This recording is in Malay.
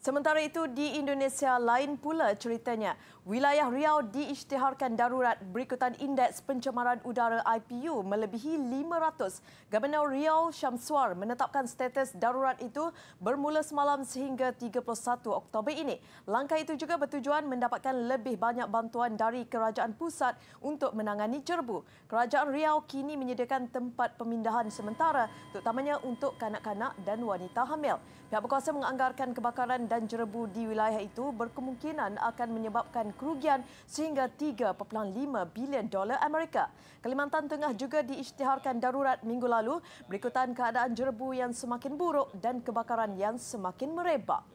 Sementara itu di Indonesia lain pula ceritanya. Wilayah Riau diisytiharkan darurat berikutan indeks pencemaran udara IPU melebihi 500. Gubernur Riau Syamsuar menetapkan status darurat itu bermula semalam sehingga 31 Oktober ini. Langkah itu juga bertujuan mendapatkan lebih banyak bantuan dari kerajaan pusat untuk menangani cerbu. Kerajaan Riau kini menyediakan tempat pemindahan sementara terutamanya untuk kanak-kanak dan wanita hamil. Pihak berkuasa menganggarkan kebakaran dan jerebu di wilayah itu berkemungkinan akan menyebabkan kerugian sehingga 3.5 bilion dolar Amerika. Kalimantan Tengah juga diisytiharkan darurat minggu lalu berikutan keadaan jerebu yang semakin buruk dan kebakaran yang semakin merebak.